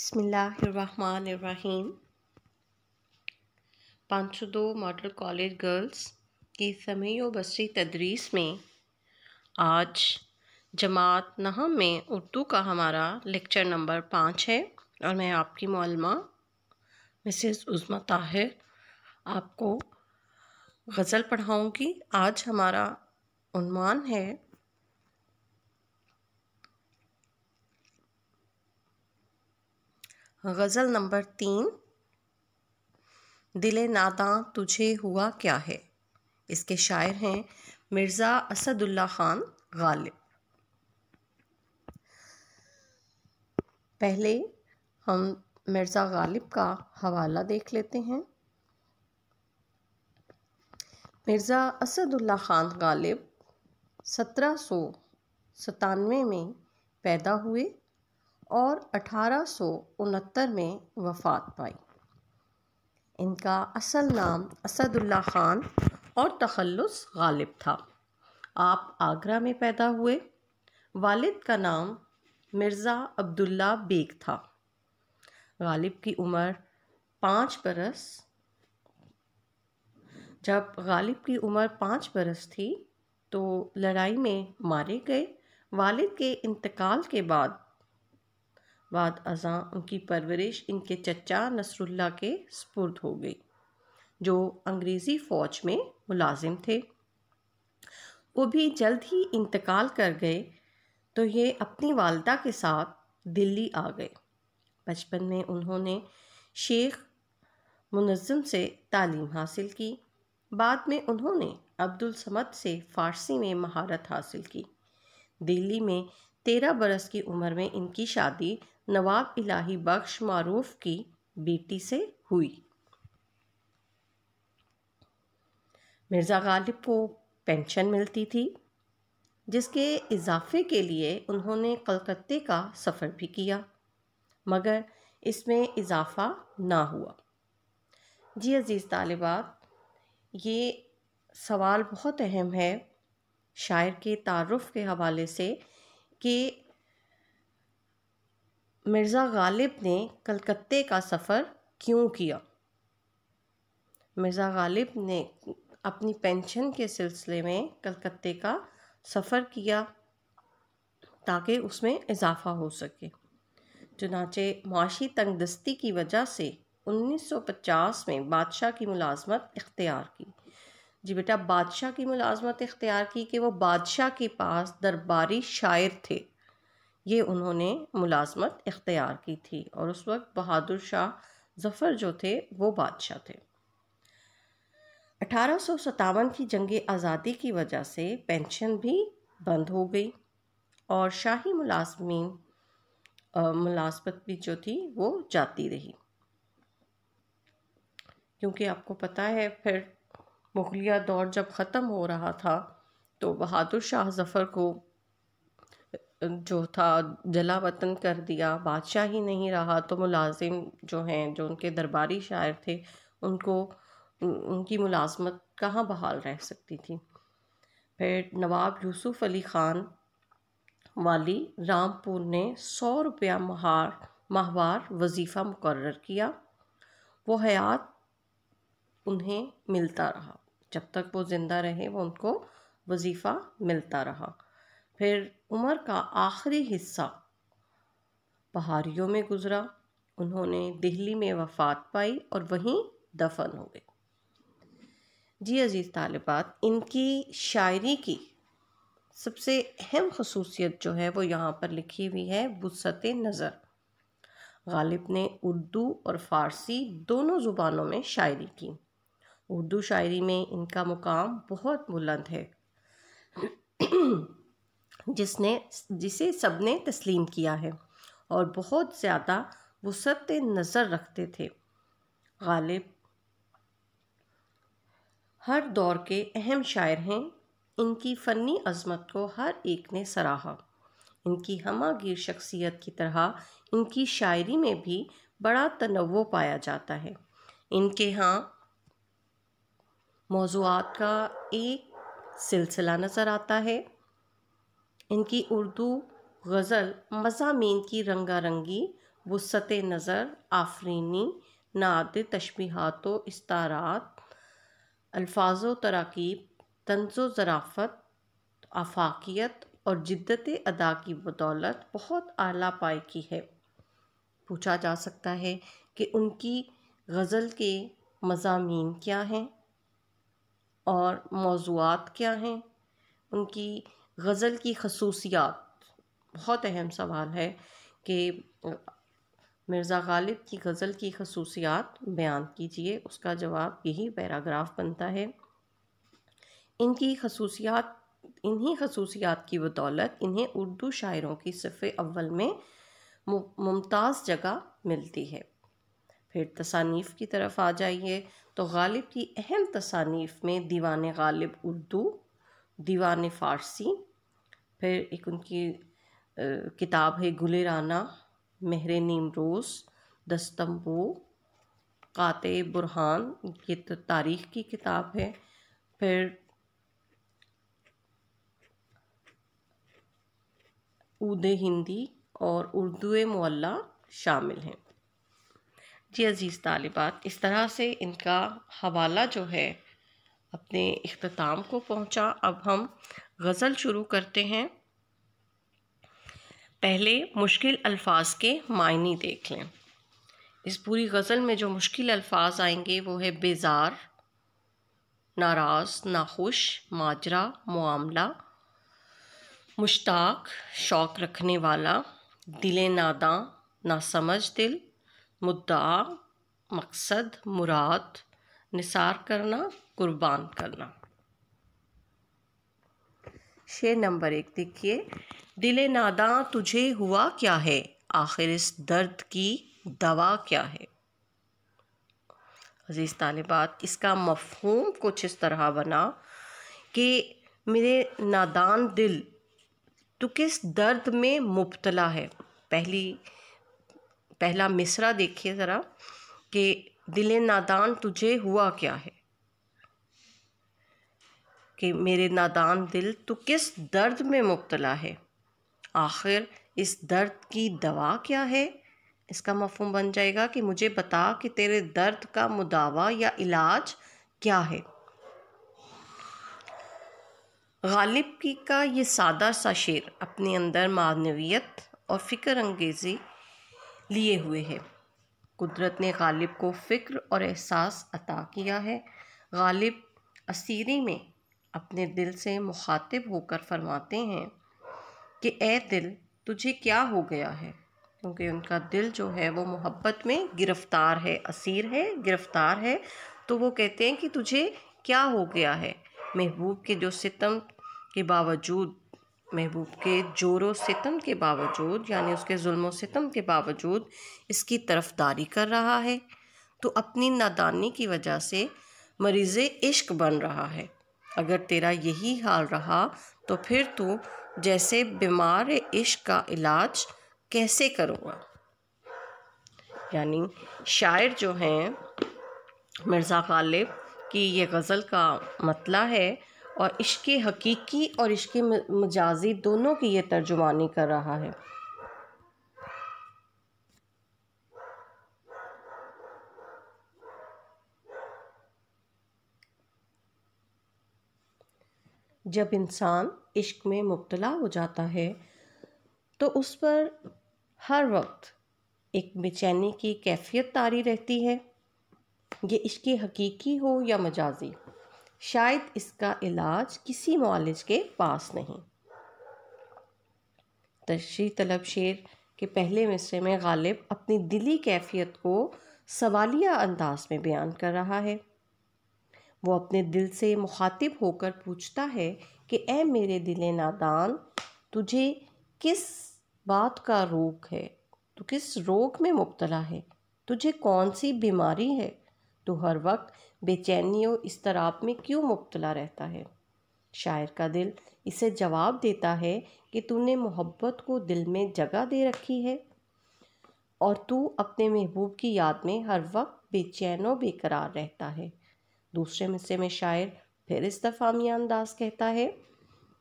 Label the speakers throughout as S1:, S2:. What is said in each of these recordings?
S1: बसमीम पाँच सौ दो मॉडल कॉलेज गर्ल्स की समय बसरी तदरीस में आज जमात नहम में उर्दू का हमारा लेक्चर नंबर पाँच है और मैं आपकी मलमा मिसेस उज़मा ताहिर आपको गज़ल पढ़ाऊँगी आज हमारा उन्वान है गज़ल नंबर तीन दिले नादा तुझे हुआ क्या है इसके शायर हैं मिर्ज़ा असदुल्ला ख़ान गालिब पहले हम मिर्ज़ा गालिब का हवाला देख लेते हैं मिर्ज़ा असदुल्ला ख़ान गालिब सत्रह सौ सतानवे में पैदा हुए और अठारह में वफ़ात पाई इनका असल नाम असदुल्ला ख़ान और तखल्लुस गालिब था आप आगरा में पैदा हुए वालिद का नाम मिर्ज़ा अब्दुल्ला बेग था गालिब की उम्र पाँच बरस जब गालिब की उम्र पाँच बरस थी तो लड़ाई में मारे गए वालिद के इंतकाल के बाद बाद अजा उनकी परवरिश इनके चचा नसरुल्ला के स्पुर्द हो गई जो अंग्रेज़ी फ़ौज में मुलाजिम थे वो भी जल्द ही इंतकाल कर गए तो ये अपनी वालदा के साथ दिल्ली आ गए बचपन में उन्होंने शेख मुनज़म से तालीम हासिल की बाद में उन्होंने अब्दुल समद से फ़ारसी में महारत हासिल की दिल्ली में तेरह बरस की उम्र में इनकी शादी नवाब इलाही बख्श मारूफ की बेटी से हुई मिर्ज़ा गालिब को पेंशन मिलती थी जिसके इजाफे के लिए उन्होंने कलकत्ते का सफ़र भी किया मगर इसमें इजाफा ना हुआ जी अज़ीज़ तालिबात ये सवाल बहुत अहम है शायर के तारफ़ के हवाले से कि मिर्ज़ा गालिब ने कलकत्ते का सफ़र क्यों किया मिर्ज़ा गालिब ने अपनी पेंशन के सिलसिले में कलकत्ते का सफ़र किया ताकि उसमें इजाफ़ा हो सके चुनाचे माशी तंगदस्ती की वजह से 1950 में बादशाह की मुलाजमत इख्तियार की जी बेटा बादशाह की मुलाजमत इख्तियार की कि वो बादशाह के पास दरबारी शायर थे ये उन्होंने मुलाजमत इख्तियार की थी और उस वक्त बहादुर शाह जफ़र जो थे वो बादशाह थे अठारह की जंग आज़ादी की वजह से पेंशन भी बंद हो गई और शाही मुलाजमी मुलाजमत भी जो थी वो जाती रही क्योंकि आपको पता है फिर मुगलिया दौर जब ख़त्म हो रहा था तो बहादुर शाह ज़फ़र को जो था जला वतन कर दिया बादशाह ही नहीं रहा तो मुलाजिम जो हैं जो उनके दरबारी शायर थे उनको उनकी मुलाजमत कहाँ बहाल रह सकती थी फिर नवाब यूसुफ़ अली ख़ान वाली रामपुर ने सौ रुपया महार माहवार वजीफ़ा मुकर किया वो हयात उन्हें मिलता रहा जब तक वो ज़िंदा रहे वो उनको वजीफ़ा मिलता रहा फिर उम्र का आखिरी हिस्सा पहाड़ियों में गुजरा उन्होंने दिल्ली में वफात पाई और वहीं दफन हो गए जी अज़ीज़ तालिबात इनकी शायरी की सबसे अहम खसूसियत जो है वो यहाँ पर लिखी हुई है वसत नज़र गालिब ने उर्दू और फ़ारसी दोनों ज़ुबानों में शायरी की उर्दू शायरी में इनका मुकाम बहुत बुलंद है जिसने जिसे सबने तस्लीम किया है और बहुत ज़्यादा वसत नज़र रखते थे गालिब हर दौर के अहम शायर हैं इनकी फ़नी अजमत को हर एक ने सराहा इनकी गिर शख्सियत की तरह इनकी शायरी में भी बड़ा तनवो पाया जाता है इनके यहाँ मौज़ूद का एक सिलसिला नज़र आता है इनकी उर्दू गज़ल मजामी की रंगा रंगी वसत नज़र आफरीनी नाद तशबीहात इस्तारात अल्फाज व तराकीब तंज ज़राफ़त आफाकियत और जिद्दत अदा की बदौलत बहुत आला पाए की है पूछा जा सकता है कि उनकी गज़ल के मजामी क्या हैं और मौज़ूद क्या हैं उनकी गज़ल की खसूसियात बहुत अहम सवाल है कि मिर्ज़ा गालिब की गज़ल की खसूसियात बयान कीजिए उसका जवाब यही पैराग्राफ बनता है इनकी खसूसियात इन्हीं खसूसियात की बदौलत इन्हें उर्दू शायरों की सफ़े अव्वल में मुमताज़ जगह मिलती है फिर तसानीफ़ की तरफ आ जाइए तो गालिब की अहम तसानीफ़ में दीवान गालिब उर्दू दीवान फ़ारसी फिर एक उनकी आ, किताब है गुल राना महर रोस दस्तम्बो कात बुरहान ये तो तारीख़ की किताब है फिर उद हिंदी और उर्दू मौला शामिल हैं जी अज़ीज़ तालिबात इस तरह से इनका हवाला जो है अपने अख्ताम को पहुंचा अब हम गज़ल शुरू करते हैं पहले मुश्किल अल्फाज के मायने देख लें इस पूरी गज़ल में जो मुश्किल अल्फाज आएंगे वो है बेजार नाराज़ नाखुश माजरा मामला मुश्ताक शौक़ रखने वाला दिल नादा ना समझ दिल मुद्दा मकसद मुराद निसार करना कुर्बान करना शेर नंबर एक देखिए दिले नादा तुझे हुआ क्या है आखिर इस दर्द की दवा क्या है अज़ीज़ तालिबात इसका मफहूम कुछ इस तरह बना कि मेरे नादान दिल तो किस दर्द में मुबतला है पहली पहला मिसरा देखिए ज़रा कि दिल नादान तुझे हुआ क्या है कि मेरे नादान दिल तो किस दर्द में मुबतला है आखिर इस दर्द की दवा क्या है इसका मफहम बन जाएगा कि मुझे बता कि तेरे दर्द का मुदावा या इलाज क्या है गालिब की का ये सादा सा शेर अपने अंदर मानवीयत और फ़िक्र अंगेज़ी लिए हुए है कुदरत ने गालिब को फ़िक्र और एहसास अता किया है गालिब असीरी में अपने दिल से मुखातिब होकर फरमाते हैं कि ए दिल तुझे क्या हो गया है क्योंकि उनका दिल जो है वो मोहब्बत में गिरफ़्तार है असीर है गिरफ़्तार है तो वो कहते हैं कि तुझे क्या हो गया है महबूब के जो सितम के बावजूद महबूब के जोर सितम के बावजूद यानी उसके जुल्म सितम के बावजूद इसकी तरफदारी कर रहा है तो अपनी नादानी की वजह से मरीज़ इश्क बन रहा है अगर तेरा यही हाल रहा तो फिर तू जैसे बीमार इश्क का इलाज कैसे करूँगा यानी शायर जो हैं मिर्ज़ा गालिब की ये गज़ल का मतला है और इश्क हकीकी और इश्क मजाजी दोनों की ये तर्जुमानी कर रहा है जब इंसान इश्क में मुबतला हो जाता है तो उस पर हर वक्त एक बेचैनी की कैफियत तारी रहती है ये इश्क हकीकी हो या मजाजी शायद इसका इलाज किसी मालिज के पास नहीं तशरी तलब शेर के पहले मिसरे में गालिब अपनी दिली कैफियत को सवालिया अंदाज में बयान कर रहा है वो अपने दिल से मुखातिब होकर पूछता है कि ए मेरे दिल नादान तुझे किस बात का रोग है तू किस रोग में मुबतला है तुझे कौन सी बीमारी है तो हर वक्त बेचैनी और इसतराब में क्यों मुबतला रहता है शायर का दिल इसे जवाब देता है कि तूने मोहब्बत को दिल में जगह दे रखी है और तू अपने महबूब की याद में हर वक्त बेचैन और बेकरार रहता है दूसरे हिस्से में शायर फिर इस दफ़ा मियाँ अंदाज कहता है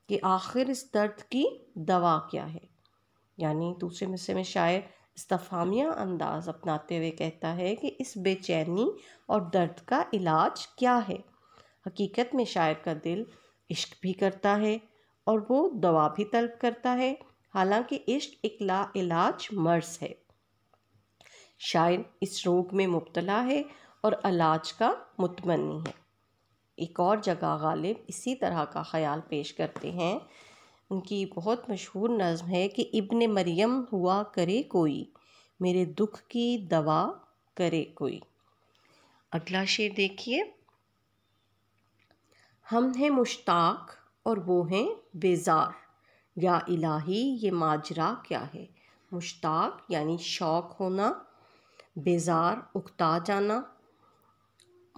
S1: कि आखिर इस दर्द की दवा क्या है यानी दूसरे हिस्से में शायर इस्तफामिया अंदाज अपनाते हुए कहता है कि इस बेचैनी और दर्द का इलाज क्या है हकीकत में शायर का दिल इश्क भी करता है और वो दवा भी तलब करता है हालांकि इश्क एक ला इलाज मर्ज है शायर इस रोग में मुबतला है और इलाज का मुतमनी है एक और जगह गालिब इसी तरह का ख्याल पेश करते हैं उनकी बहुत मशहूर नज़म है कि इब्न मरियम हुआ करे कोई मेरे दुख की दवा करे कोई अगला शेर देखिए हम हैं मुश्ताक और वो हैं बेजार या इलाही ये माजरा क्या है मुश्ताक यानी शौक होना बेजार उकता जाना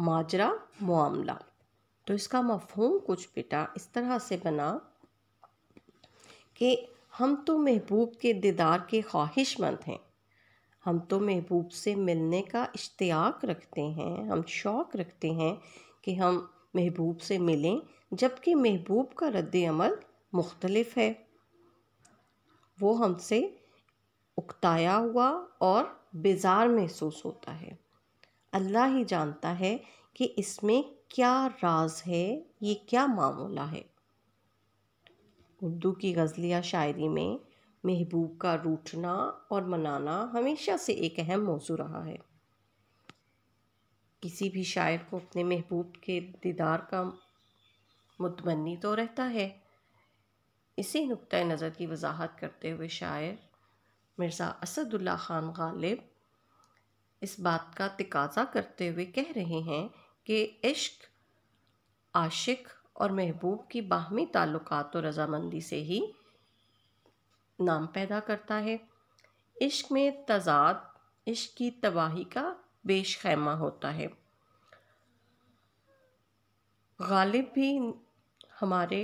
S1: माजरा मामला तो इसका मफहम कुछ बेटा इस तरह से बना कि हम तो महबूब के दीदार के ख्वाहिशमंद हैं हम तो महबूब से मिलने का इश्तियाक रखते हैं हम शौक़ रखते हैं कि हम महबूब से मिलें जबकि महबूब का रद्द अमल मुख्तलफ़ है वो हमसे उकताया हुआ और बेजार महसूस होता है अल्लाह ही जानता है कि इसमें क्या राज है ये क्या मामूला है उर्दू की गज़ल या शायरी में महबूब का रूठना और मनाना हमेशा से एक अहम मौजू रहा है किसी भी शायर को अपने महबूब के दीदार का मुतमनी तो रहता है इसी नुक़ नज़र की वजाहत करते हुए शायर मिर्ज़ा असदुल्ला ख़ान गालिब इस बात का तकाजा करते हुए कह रहे हैं कि इश्क आशिक और महबूब की बाहमी ताल्लुक़ और तो रजामंदी से ही नाम पैदा करता है इश्क में तजाद इश्क की तबाही का बेश खैमा होता है गालिब भी हमारे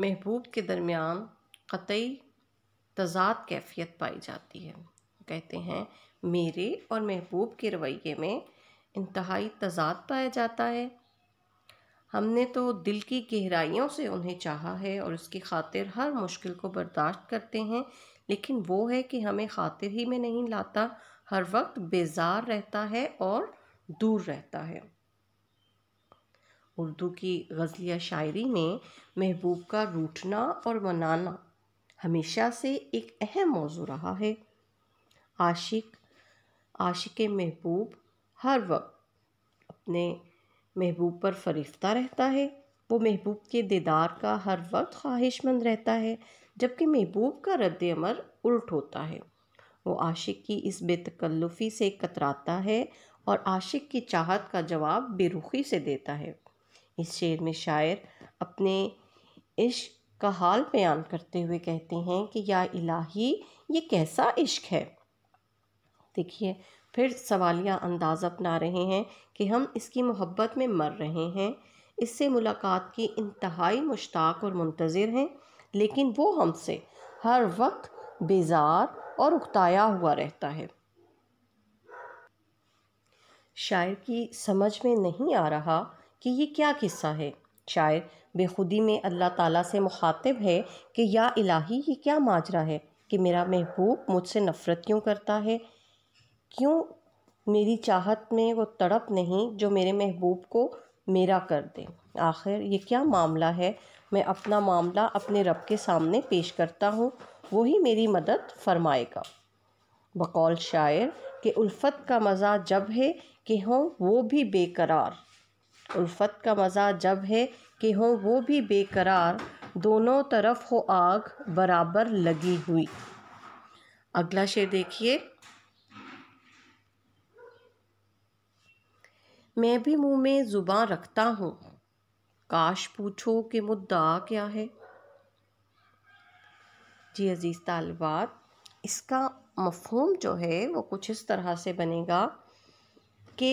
S1: महबूब के दरमियान कतई तजाद कैफियत पाई जाती है कहते हैं मेरे और महबूब के रवैये में इंतहाई तजाद पाया जाता है हमने तो दिल की गहराइयों से उन्हें चाहा है और उसकी खातिर हर मुश्किल को बर्दाश्त करते हैं लेकिन वो है कि हमें खातिर ही में नहीं लाता हर वक्त बेजार रहता है और दूर रहता है उर्दू की गज़लिया शायरी में महबूब का रूठना और मनाना हमेशा से एक अहम मौजू रहा है आशिक आशिक महबूब हर वक्त अपने महबूब पर फरिश्ता रहता है वो महबूब के दीदार का हर वक्त ख्वाहिशमंद रहता है जबकि महबूब का रद्द अमर उल्ट होता है वो आशिक की इस बेतकल्लुफ़ी से कतराता है और आशिक की चाहत का जवाब बेरुखी से देता है इस शेर में शायर अपने इश्क का हाल बयान करते हुए कहते हैं कि या इलाही ये कैसा इश्क है देखिए फिर सवालिया अंदाज़ अपना रहे हैं कि हम इसकी मोहब्बत में मर रहे हैं इससे मुलाकात की इंतहाई मुश्ताक और मुंतज़र हैं लेकिन वो हमसे हर वक्त बेजार और उकताया हुआ रहता है शायर की समझ में नहीं आ रहा कि ये क्या किस्सा है शायर बेखुदी में अल्लाह ताला से मुखातिब है कि या इलाही ये क्या माजरा है कि मेरा महबूब मुझसे नफ़रत क्यों करता है क्यों मेरी चाहत में वो तड़प नहीं जो मेरे महबूब को मेरा कर दे आखिर ये क्या मामला है मैं अपना मामला अपने रब के सामने पेश करता हूँ वही मेरी मदद फरमाएगा बकौल शायर के उल्फत का मज़ा जब है कि हों वो भी बेकरार उल्फत का मज़ा जब है कि हों वो भी बेकरार दोनों तरफ हो आग बराबर लगी हुई अगला शेर देखिए मैं भी मुंह में ज़ुबान रखता हूँ काश पूछो कि मुद्दा क्या है जी अज़ीज़ तालबात इसका मफहम जो है वो कुछ इस तरह से बनेगा कि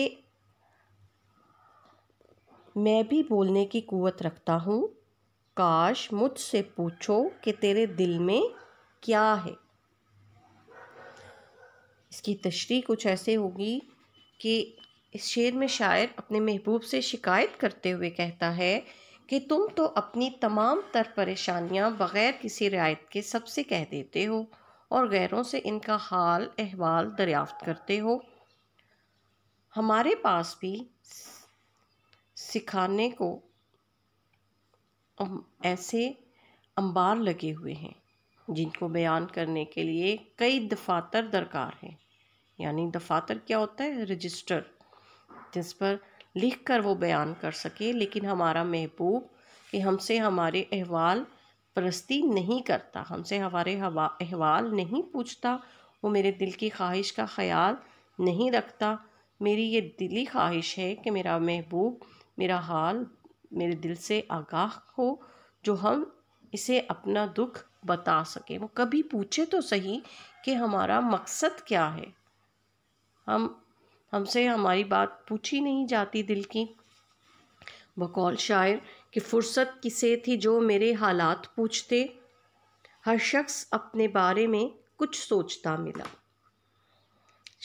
S1: मैं भी बोलने की क़वत रखता हूँ काश मुझसे पूछो कि तेरे दिल में क्या है इसकी तशरी कुछ ऐसे होगी कि इस शेर में शायर अपने महबूब से शिकायत करते हुए कहता है कि तुम तो अपनी तमाम तर परेशानियां बग़ैर किसी रियायत के सबसे कह देते हो और गैरों से इनका हाल अहवाल दरियाफ्त करते हो हमारे पास भी सिखाने को ऐसे अंबार लगे हुए हैं जिनको बयान करने के लिए कई दफातर दरकार हैं यानी दफातर क्या होता है रजिस्टर जिस पर लिख कर वो बयान कर सके लेकिन हमारा महबूब कि हमसे हमारे अहवाल परस्ती नहीं करता हमसे हमारे हवा अहवाल नहीं पूछता वो मेरे दिल की ख्वाहिश का ख्याल नहीं रखता मेरी ये दिली ख्वाहिश है कि मेरा महबूब मेरा हाल मेरे दिल से आगाह हो जो हम इसे अपना दुख बता सकें वो कभी पूछे तो सही कि हमारा मकसद क्या है हम हमसे हमारी बात पूछी नहीं जाती दिल की बकौल शायर कि फुर्सत किसे थी जो मेरे हालात पूछते हर शख्स अपने बारे में कुछ सोचता मिला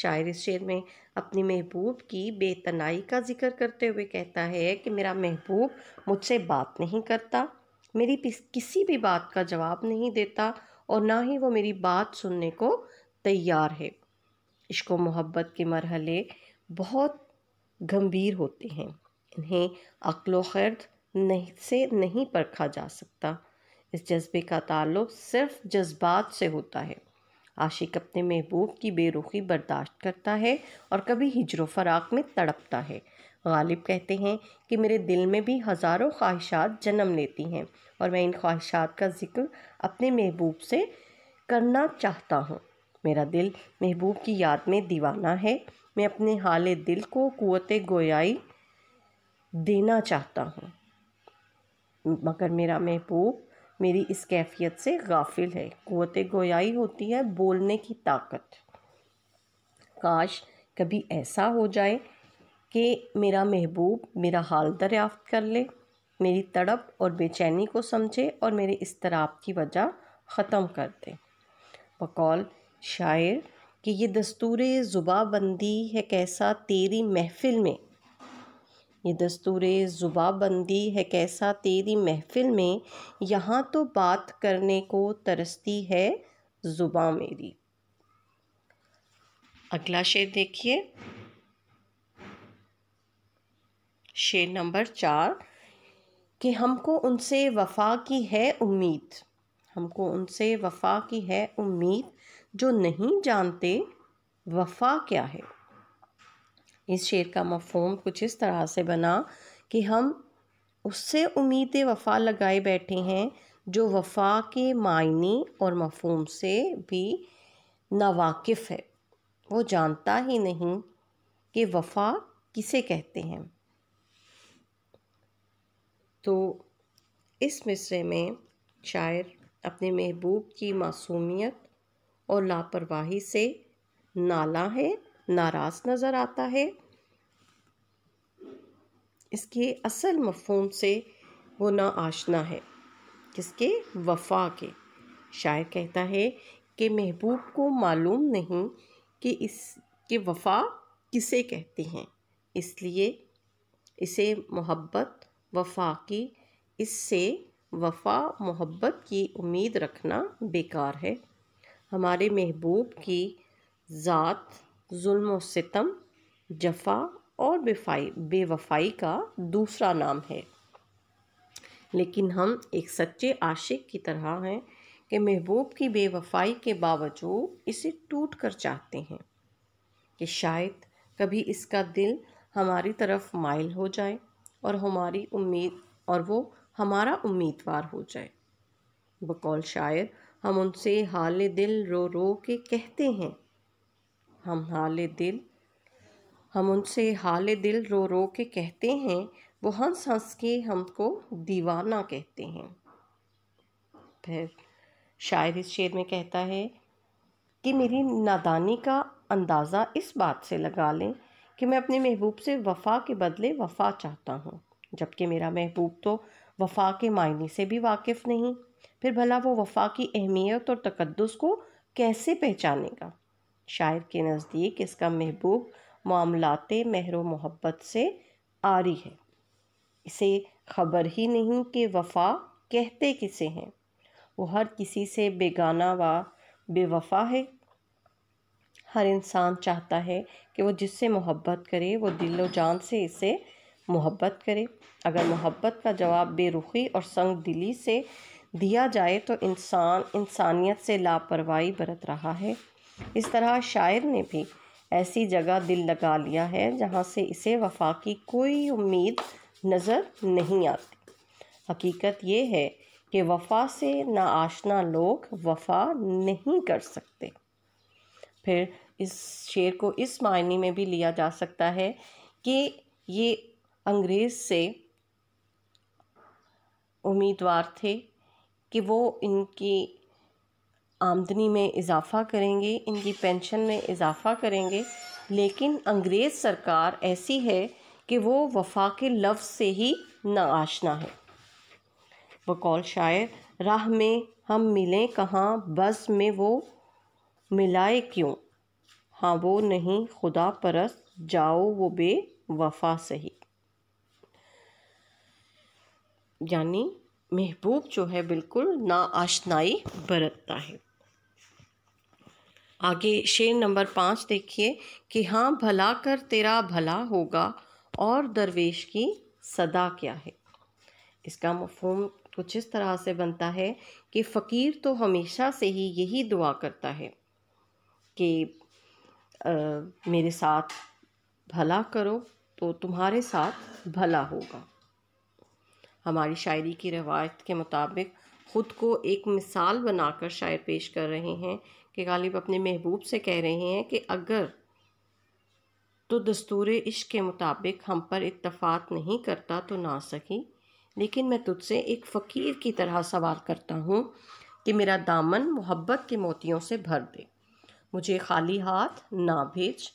S1: शायर इस शेर में अपनी महबूब की बेतनाई का जिक्र करते हुए कहता है कि मेरा महबूब मुझसे बात नहीं करता मेरी किसी भी बात का जवाब नहीं देता और ना ही वो मेरी बात सुनने को तैयार है इश्क मोहब्बत के मरहले बहुत गंभीर होते हैं इन्हें अक्ल खैर्द नहीं से नहीं परखा जा सकता इस जज्बे का ताल्लुक सिर्फ जज्बात से होता है आशिक अपने महबूब की बेरुखी बर्दाश्त करता है और कभी हिजर फराक में तड़पता है गालिब कहते हैं कि मेरे दिल में भी हज़ारों ख्वाहिशात जन्म लेती हैं और मैं इन ख्वाहिशात का जिक्र अपने महबूब से करना चाहता हूँ मेरा दिल महबूब की याद में दीवाना है मैं अपने हाल दिल को क़ुत गोयाई देना चाहता हूँ मगर मेरा महबूब मेरी इस कैफियत से गाफिल है क़ुत गोयाई होती है बोलने की ताकत काश कभी ऐसा हो जाए कि मेरा महबूब मेरा हाल दरियाफ्त कर ले मेरी तड़प और बेचैनी को समझे और मेरे इस की वजह ख़त्म कर दे बकौल शायर कि ये दस्तूर ज़ुबा बंदी है कैसा तेरी महफ़िल में ये दस्तूर ज़ुबा बंदी है कैसा तेरी महफ़िल में यहाँ तो बात करने को तरसती है ज़ुबा मेरी अगला शेर देखिए शेर नंबर चार कि हमको उनसे वफा की है उम्मीद हमको उनसे वफा की है उम्मीद जो नहीं जानते वफा क्या है इस शेर का मफहम कुछ इस तरह से बना कि हम उससे उम्मीद वफा लगाए बैठे हैं जो वफा के मायने और मफहम से भी नावाकिफ़ है वो जानता ही नहीं कि वफा किसे कहते हैं तो इस मिसरे में शायर अपने महबूब की मासूमियत और लापरवाही से नाला है नाराज नज़र आता है इसके असल मफहम से वो ना आशना है किसके वफा के शायर कहता है कि महबूब को मालूम नहीं कि इस कि वफा किसे कहते हैं इसलिए इसे मोहब्बत वफा की इससे वफा मोहब्बत की उम्मीद रखना बेकार है हमारे महबूब की ज़ात जुल्म सितम जफा और बेफाई बेवफाई का दूसरा नाम है लेकिन हम एक सच्चे आशिक की तरह हैं कि महबूब की बेवफाई के बावजूद इसे टूट कर चाहते हैं कि शायद कभी इसका दिल हमारी तरफ माइल हो जाए और हमारी उम्मीद और वो हमारा उम्मीदवार हो जाए बकौल शायर हम उनसे हाल दिल रो रो के कहते हैं हम हाल दिल हम उनसे हाल दिल रो रो के कहते हैं वो हंस हंस के हमको दीवाना कहते हैं फिर शायर इस शेर में कहता है कि मेरी नादानी का अंदाज़ा इस बात से लगा लें कि मैं अपने महबूब से वफ़ा के बदले वफ़ा चाहता हूँ जबकि मेरा महबूब तो वफा के मायने से भी वाकिफ़ नहीं फिर भला वो वफा की अहमियत और तकदस को कैसे पहचानेगा शायर के नज़दीक इसका महबूब मामलात महर मोहब्बत से आरी है इसे खबर ही नहीं कि वफा कहते किसे हैं वो हर किसी से बेगाना व बेवफा है हर इंसान चाहता है कि वो जिससे मोहब्बत करे वो दिलो जान से इसे मोहब्बत करे अगर मोहब्बत का जवाब बेरुखी और संग दिली से दिया जाए तो इंसान इंसानियत से लापरवाही बरत रहा है इस तरह शायर ने भी ऐसी जगह दिल लगा लिया है जहाँ से इसे वफा की कोई उम्मीद नज़र नहीं आती हकीकत ये है कि वफा से ना आशना लोग वफा नहीं कर सकते फिर इस शेर को इस मायने में भी लिया जा सकता है कि ये अंग्रेज़ से उम्मीदवार थे कि वो इनकी आमदनी में इजाफ़ा करेंगे इनकी पेंशन में इजाफ़ा करेंगे लेकिन अंग्रेज़ सरकार ऐसी है कि वो वफा के लफ्ज़ से ही नाआशना है बकौल शायर राह में हम मिलें कहाँ बस में वो मिलाए क्यों हाँ वो नहीं खुदा परस्त जाओ वो बे वफा सही यानी महबूब जो है बिल्कुल नाआशनाई बरतता है आगे शेर नंबर पाँच देखिए कि हाँ भला कर तेरा भला होगा और दरवेश की सदा क्या है इसका मफहम कुछ इस तरह से बनता है कि फ़कीर तो हमेशा से ही यही दुआ करता है कि आ, मेरे साथ भला करो तो तुम्हारे साथ भला होगा हमारी शायरी की रवायत के मुताबिक ख़ुद को एक मिसाल बनाकर शायर पेश कर रहे हैं कि गालिब अपने महबूब से कह रहे हैं कि अगर तो दस्तूर इश्क के मुताबिक हम पर इतफ़ात नहीं करता तो ना सकी लेकिन मैं तुझसे एक फ़कीर की तरह सवाल करता हूँ कि मेरा दामन मोहब्बत के मोतियों से भर दे मुझे खाली हाथ ना भेज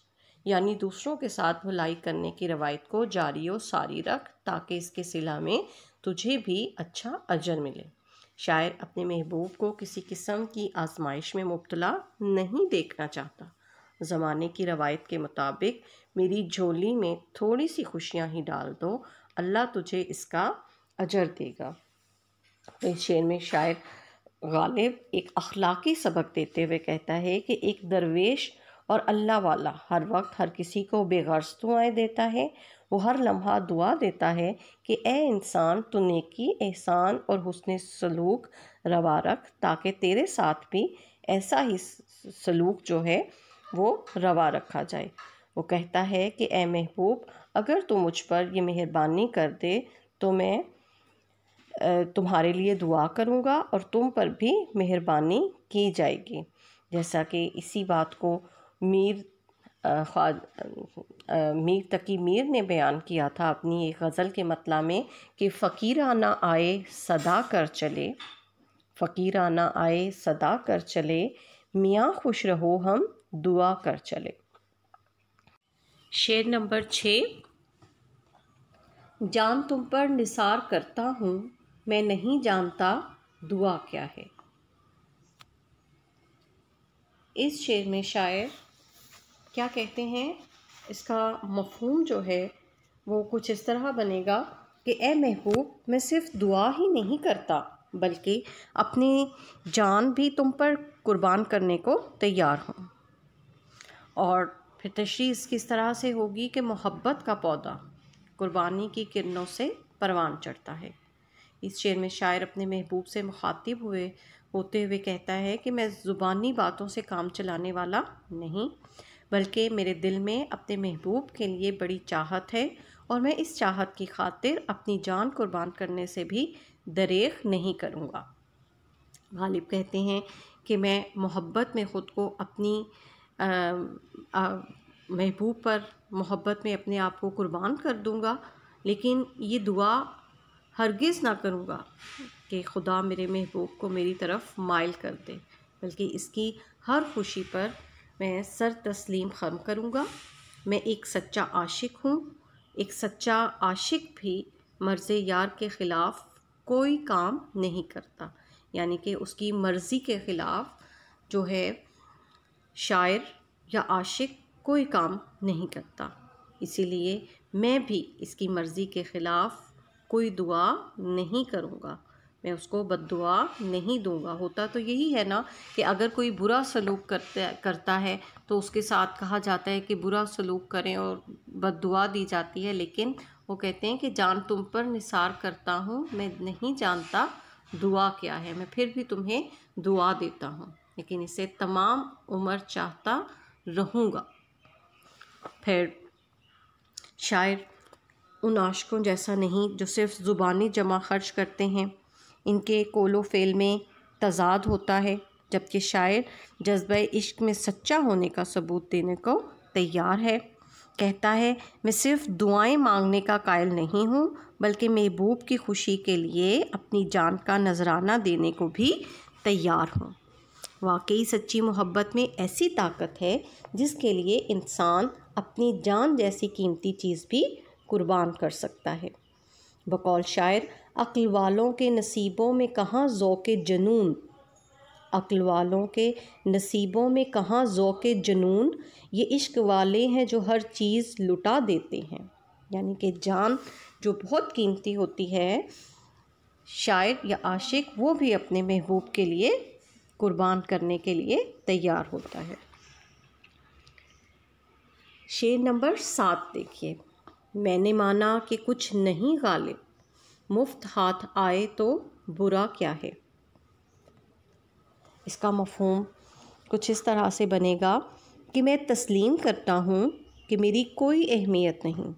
S1: यानी दूसरों के साथ भलाई करने की रवायत को जारी और सारी रख ताकि इसके सिला में तुझे भी अच्छा अजर मिले शायर अपने महबूब को किसी किस्म की आजमाइश में मुबतला नहीं देखना चाहता ज़माने की रवायत के मुताबिक मेरी झोली में थोड़ी सी खुशियाँ ही डाल दो अल्लाह तुझे इसका अजर देगा इस शेर में शायर गालिब एक अखलाकी सबक देते हुए कहता है कि एक दरवेश और अल्लाह वाला हर वक्त हर किसी को बेगर्ज दुआएँ देता है वो हर लम्हा दुआ देता है कि ए इंसान तो नेकी एहसान और हुसन सलूक रवा रख ताकि तेरे साथ भी ऐसा ही सलूक जो है वो रवा रखा जाए वो कहता है कि ए महबूब अगर तू मुझ पर ये मेहरबानी कर दे तो मैं तुम्हारे लिए दुआ करूँगा और तुम पर भी मेहरबानी की जाएगी जैसा कि इसी बात को मीर मीर तकी मीर ने बयान किया था अपनी एक गज़ल के मतला में कि फ़कीराना आए सदा कर चले फ़कीराना आए सदा कर चले मियाँ खुश रहो हम दुआ कर चले शेर नंबर छः जान तुम पर निसार करता हूँ मैं नहीं जानता दुआ क्या है इस शेर में शायर क्या कहते हैं इसका मफहम जो है वो कुछ इस तरह बनेगा कि ए महबूब मैं सिर्फ दुआ ही नहीं करता बल्कि अपनी जान भी तुम पर कुर्बान करने को तैयार हूँ और फिर तशरी इसकी इस तरह से होगी कि मोहब्बत का पौधा कुर्बानी की किरणों से परवान चढ़ता है इस शेर में शायर अपने महबूब से मुखातिब हुए होते हुए कहता है कि मैं ज़ुबानी बातों से काम चलाने वाला नहीं बल्कि मेरे दिल में अपने महबूब के लिए बड़ी चाहत है और मैं इस चाहत की खातिर अपनी जान कुर्बान करने से भी दरेख नहीं करूँगा गालिब कहते हैं कि मैं मोहब्बत में ख़ुद को अपनी महबूब पर मोहब्बत में अपने आप को कुर्बान कर दूँगा लेकिन ये दुआ हरगिज़ ना करूँगा कि खुदा मेरे महबूब को मेरी तरफ माइल कर दे बल्कि इसकी हर खुशी पर मैं सर तस्लीम खम करूँगा मैं एक सच्चा आशिक हूँ एक सच्चा आशिक भी मर्ज़ यार के ख़िलाफ़ कोई काम नहीं करता यानी कि उसकी मर्ज़ी के ख़िलाफ़ जो है शायर या आशिक कोई काम नहीं करता इसीलिए मैं भी इसकी मर्ज़ी के ख़िलाफ़ कोई दुआ नहीं करूँगा मैं उसको बददुआ नहीं दूंगा होता तो यही है ना कि अगर कोई बुरा सलूक करता करता है तो उसके साथ कहा जाता है कि बुरा सलूक करें और बददुआ दी जाती है लेकिन वो कहते हैं कि जान तुम पर निसार करता हूँ मैं नहीं जानता दुआ क्या है मैं फिर भी तुम्हें दुआ देता हूँ लेकिन इसे तमाम उम्र चाहता रहूँगा फिर शायर उन आशकों जैसा नहीं जो सिर्फ ज़ुबानी जमा खर्च करते हैं इनके कोलोफेल में तजाद होता है जबकि शायर जज्बा इश्क में सच्चा होने का सबूत देने को तैयार है कहता है मैं सिर्फ दुआएं मांगने का कायल नहीं हूँ बल्कि महबूब की खुशी के लिए अपनी जान का नजराना देने को भी तैयार हूँ वाकई सच्ची मोहब्बत में ऐसी ताकत है जिसके लिए इंसान अपनी जान जैसी कीमती चीज़ भी कुर्बान कर सकता है बकौल शायर अक्ल वालों के नसीबों में कहाँ ओक़ जनून अक्ल वालों के नसीबों में कहाँ ओक़ जनून ये इश्क वाले हैं जो हर चीज़ लुटा देते हैं यानी कि जान जो बहुत कीमती होती है शायर या आशिक वो भी अपने महबूब के लिए कुर्बान करने के लिए तैयार होता है शेर नंबर सात देखिए मैंने माना कि कुछ नहीं गालिब मुफ्त हाथ आए तो बुरा क्या है इसका मफहम कुछ इस तरह से बनेगा कि मैं तस्लीम करता हूँ कि मेरी कोई अहमियत नहीं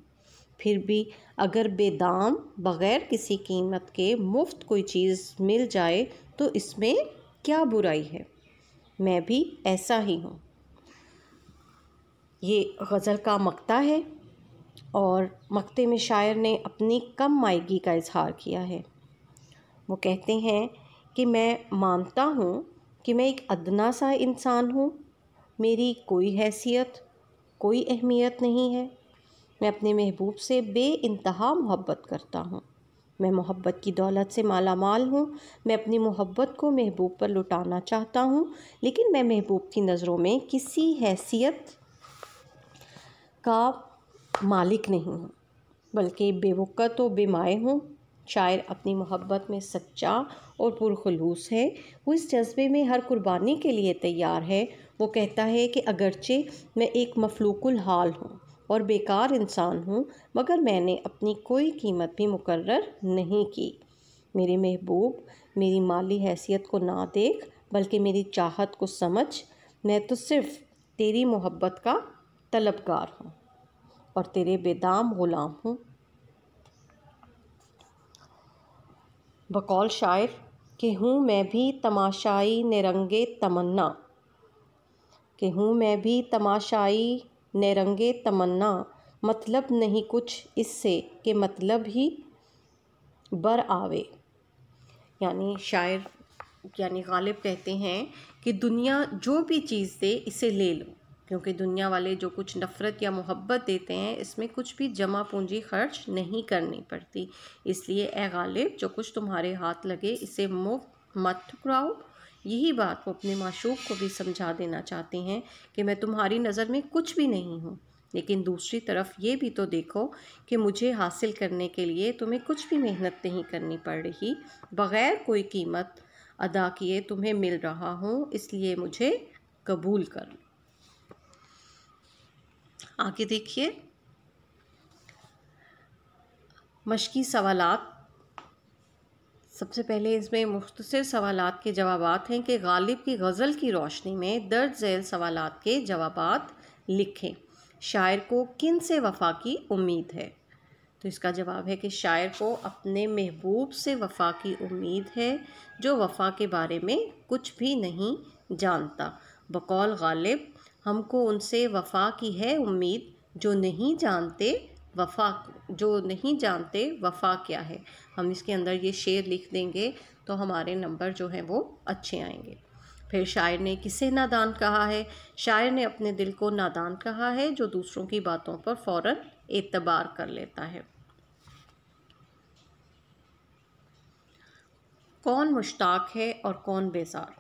S1: फिर भी अगर बेदाम बग़ैर किसी कीमत के मुफ्त कोई चीज़ मिल जाए तो इसमें क्या बुराई है मैं भी ऐसा ही हूँ ये गज़ल का मकता है और मकते में शायर ने अपनी कम मायगी का इजहार किया है वो कहते हैं कि मैं मानता हूँ कि मैं एक अदना सा इंसान हूँ मेरी कोई हैसियत कोई अहमियत नहीं है मैं अपने महबूब से बे इंतहा मोहब्बत करता हूँ मैं मोहब्बत की दौलत से माला माल हूँ मैं अपनी मोहब्बत को महबूब पर लुटाना चाहता हूँ लेकिन मैं महबूब की नज़रों में किसी हैसियत का मालिक नहीं हूँ बल्कि बेवक़त तो व बेमाय हूँ शायर अपनी मोहब्बत में सच्चा और पुरखलूस है वो इस जज्बे में हर कुर्बानी के लिए तैयार है वो कहता है कि अगरचे मैं एक मफलूकुल हाल हूँ और बेकार इंसान हूँ मगर मैंने अपनी कोई कीमत भी मुकर्र नहीं की मेरे महबूब मेरी माली हैसियत को ना देख बल्कि मेरी चाहत को समझ मैं तो सिर्फ़ तेरी मोहब्बत का तलबगार हूँ और तेरे बेदाम ग़ुलाम हूँ बकौल शायर के हूँ मैं भी तमाशाई निरंगे तमन्ना कि हूँ मैं भी तमाशाई निरंगे तमन्ना मतलब नहीं कुछ इससे कि मतलब ही बर आवे यानी शायर यानी गालिब कहते हैं कि दुनिया जो भी चीज़ दे इसे ले लो क्योंकि दुनिया वाले जो कुछ नफ़रत या मोहब्बत देते हैं इसमें कुछ भी जमा पूंजी खर्च नहीं करनी पड़ती इसलिए ए गालिब जो कुछ तुम्हारे हाथ लगे इसे मुफ्त मत ठुकराओ यही बात वो अपने माशूक को भी समझा देना चाहते हैं कि मैं तुम्हारी नज़र में कुछ भी नहीं हूँ लेकिन दूसरी तरफ ये भी तो देखो कि मुझे हासिल करने के लिए तुम्हें कुछ भी मेहनत नहीं करनी पड़ रही बग़ैर कोई कीमत अदा किए तुम्हें मिल रहा हूँ इसलिए मुझे कबूल कर लो आगे देखिए मशकी सवाल सबसे पहले इसमें मुख्तर सवाल के जवाब हैं कि गालिब की गज़ल की रोशनी में दर्ज झैल सवाल के जवाब लिखें शायर को किन से वफा की उम्मीद है तो इसका जवाब है कि शायर को अपने महबूब से वफा की उम्मीद है जो वफा के बारे में कुछ भी नहीं जानता बकौल गालिब हमको उनसे वफ़ा की है उम्मीद जो नहीं जानते वफ़ा जो नहीं जानते वफ़ा क्या है हम इसके अंदर ये शेर लिख देंगे तो हमारे नंबर जो हैं वो अच्छे आएंगे फिर शायर ने किसे नादान कहा है शायर ने अपने दिल को नादान कहा है जो दूसरों की बातों पर फ़ौर एतबार कर लेता है कौन मुश्ताक है और कौन बेजार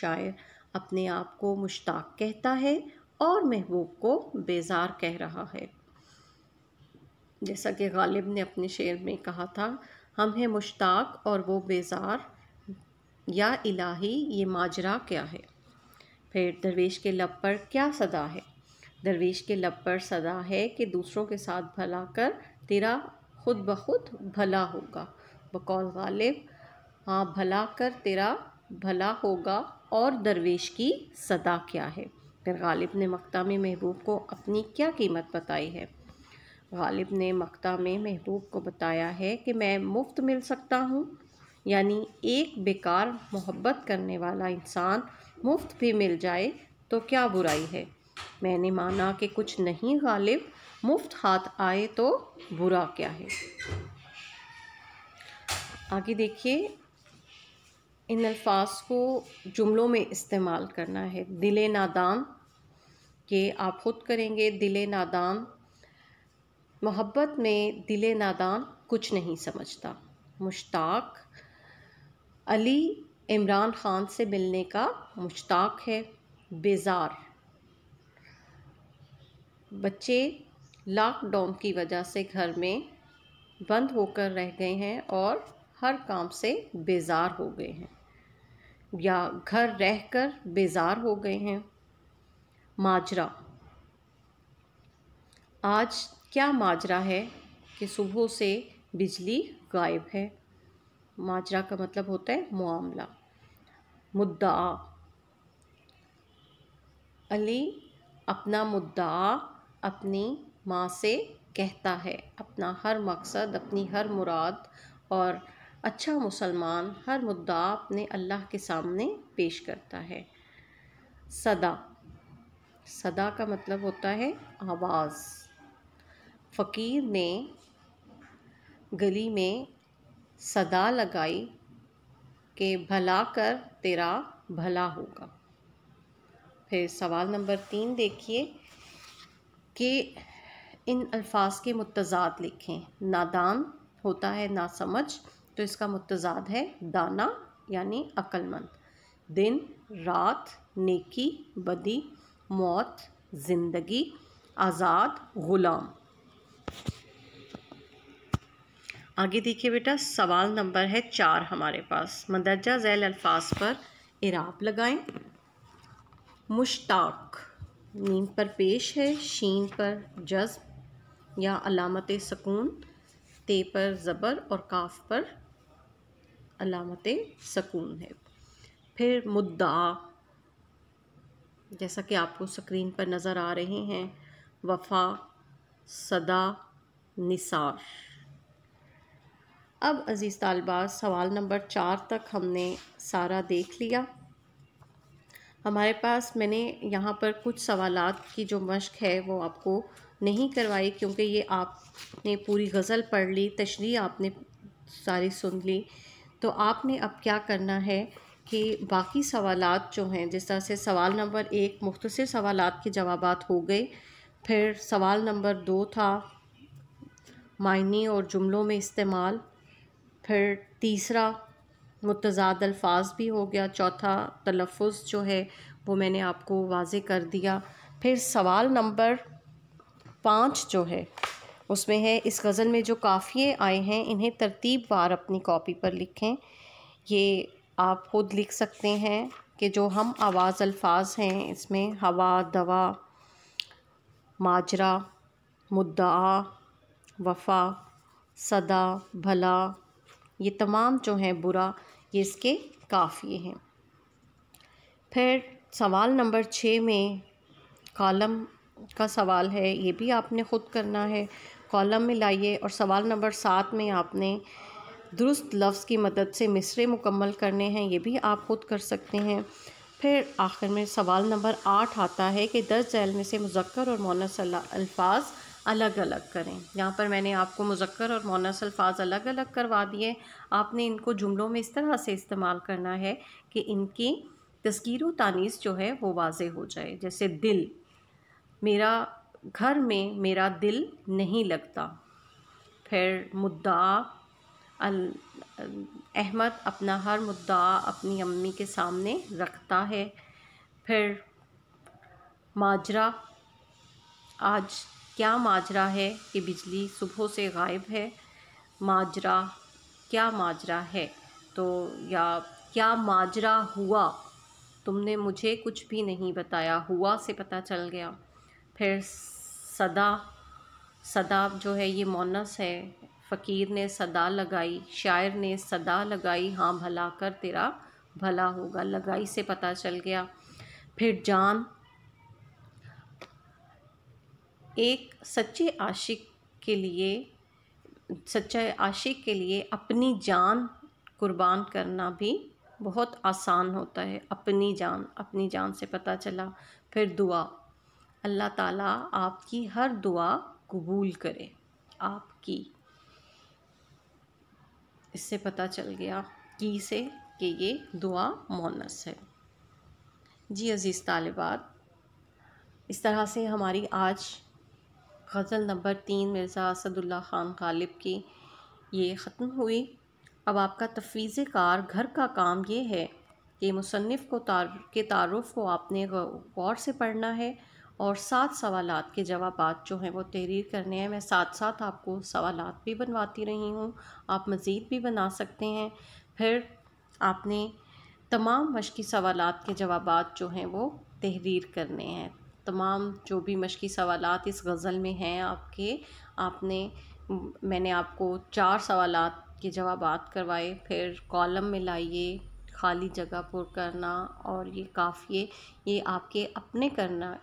S1: शायर अपने आप को मुश्ताक कहता है और महबूब को बेजार कह रहा है जैसा कि गालिब ने अपने शेर में कहा था हम हैं मुश्ताक और वो बेजार या इलाही ये माजरा क्या है फिर दरवेश के लब पर क्या सदा है दरवेश के लब पर सदा है कि दूसरों के साथ भला कर तेरा खुद ब खुद भला होगा बकौल गालिब हाँ भला कर तेरा भला होगा और दरवेश की सदा क्या है फिर गालिब ने मकता में महबूब को अपनी क्या कीमत बताई है गालिब ने मकता में महबूब को बताया है कि मैं मुफ्त मिल सकता हूँ यानी एक बेकार मोहब्बत करने वाला इंसान मुफ्त भी मिल जाए तो क्या बुराई है मैंने माना कि कुछ नहीं गालिब मुफ्त हाथ आए तो बुरा क्या है आगे देखिए इन अल्फाज को जुमलों में इस्तेमाल करना है दिल नादान ये आप ख़ुद करेंगे दिल नादान मोहब्बत में दिल नादान कुछ नहीं समझता मुश्ताक अली इमरान ख़ान से मिलने का मुश्ताक है बेजार बच्चे लॉकडाउन की वजह से घर में बंद होकर रह गए हैं और हर काम से बेजार हो गए हैं या घर रहकर बेजार हो गए हैं माजरा आज क्या माजरा है कि सुबह से बिजली गायब है माजरा का मतलब होता है मामला मुद्दा अली अपना मुद्दा अपनी माँ से कहता है अपना हर मकसद अपनी हर मुराद और अच्छा मुसलमान हर मुद्दा अपने अल्लाह के सामने पेश करता है सदा सदा का मतलब होता है आवाज़ फ़कीर ने गली में सदा लगाई कि भला कर तेरा भला होगा फिर सवाल नंबर तीन देखिए कि इन अल्फाज के मुतजाद लिखें नादान होता है ना समझ तो इसका मुतजाद है दाना यानी अक्लमंद दिन रात नेकी बदी मौत ज़िंदगी आज़ाद ग़ुलाम आगे देखिए बेटा सवाल नंबर है चार हमारे पास मदरजा झैल अल्फाज पर इराब लगाएं मुश्ताक नींद पर पेश है शीन पर जज्ब या अलामत सकून ते पर ज़बर और काफ पर अलामत सकून है फिर मुद्दा जैसा कि आपको स्क्रीन पर नज़र आ रहे हैं वफा सदा निसार अब अज़ीज़ तालबा सवाल नंबर चार तक हमने सारा देख लिया हमारे पास मैंने यहाँ पर कुछ सवालात की जो मश्क है वो आपको नहीं करवाई क्योंकि ये आपने पूरी गज़ल पढ़ ली तशरी आपने सारी सुन ली तो आपने अब क्या करना है कि बाकी सवाल जो हैं जिस तरह से सवाल नंबर एक मुख्तर सवाल के जवाब हो गए फिर सवाल नंबर दो था मायने और जुमलों में इस्तेमाल फिर तीसरा मुतजाद अल्फाज भी हो गया चौथा तलफ़ जो है वो मैंने आपको वाज कर दिया फिर सवाल नंबर पाँच जो है उसमें है इस गज़ल में जो काफ़िए आए हैं इन्हें तरतीब वार अपनी कॉपी पर लिखें ये आप खुद लिख सकते हैं कि जो हम आवाज़ अल्फाज हैं इसमें हवा दवा माजरा मुद्दा वफा सदा भला ये तमाम जो हैं बुरा ये इसके काफ़िए हैं फिर सवाल नंबर छः में कॉलम का सवाल है ये भी आपने ख़ुद करना है कॉलम में लाइए और सवाल नंबर सात में आपने दुरुस्त लफ्ज़ की मदद से मिसरे मुकम्मल करने हैं ये भी आप खुद कर सकते हैं फिर आखिर में सवाल नंबर आठ आता है कि दस जैल में से मुजक्र और मोनस अल्फाज अलग अलग करें यहाँ पर मैंने आपको मुजक्र और मोनस अल्फाज अलग अलग करवा दिए आपने इनको जुमलों में इस तरह से इस्तेमाल करना है कि इनकी तस्कीर तानीस जो है वो वाज हो जाए जैसे दिल मेरा घर में मेरा दिल नहीं लगता फिर मुद्दा अहमद अपना हर मुद्दा अपनी अम्मी के सामने रखता है फिर माजरा आज क्या माजरा है कि बिजली सुबह से गायब है माजरा क्या माजरा है तो या क्या माजरा हुआ तुमने मुझे कुछ भी नहीं बताया हुआ से पता चल गया फिर सदा सदा जो है ये मोनस है फ़कीर ने सदा लगाई शायर ने सदा लगाई हाँ भला कर तेरा भला होगा लगाई से पता चल गया फिर जान एक सच्चे आशिक के लिए सच्चे आशिक के लिए अपनी जान कुर्बान करना भी बहुत आसान होता है अपनी जान अपनी जान से पता चला फिर दुआ अल्लाह ताला आपकी हर दुआ कबूल करे आपकी इससे पता चल गया की से कि ये दुआ मोनस है जी अज़ीज़ तालिबात इस तरह से हमारी आज गज़ल नंबर तीन मिर्ज़ा असदुल्ला ख़ान गालिब की ये ख़त्म हुई अब आपका तफवीज़ कार घर का काम ये है कि मुसनफ़ को तार के तारफ़ को आपने गौर से पढ़ना है और सात सवाल के जवाब जो हैं वो तहरीर करने हैं मैं साथ साथ आपको सवाल भी बनवाती रही हूँ आप मज़ीद भी बना सकते हैं फिर आपने तमाम मशक़ी सवाल के जवाब जो हैं वो तहरीर करने हैं तमाम जो भी मशक़ी सवाल इस गज़ल में हैं आपके आपने मैंने आपको चार सवाल के जवाब करवाए फिर कॉलम में लाइए खाली जगह पर करना और ये काफ़िए ये आपके अपने करना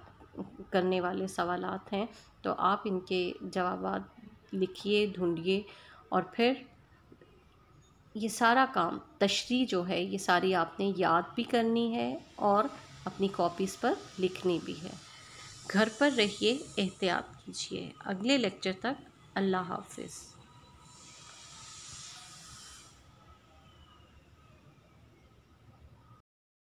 S1: करने वाले सवाल हैं तो आप इनके जवाब लिखिए ढूंढिए और फिर ये सारा काम तशरी जो है ये सारी आपने याद भी करनी है और अपनी कॉपीज़ पर लिखनी भी है घर पर रहिए एहतियात कीजिए अगले लेक्चर तक अल्लाह हाफिज़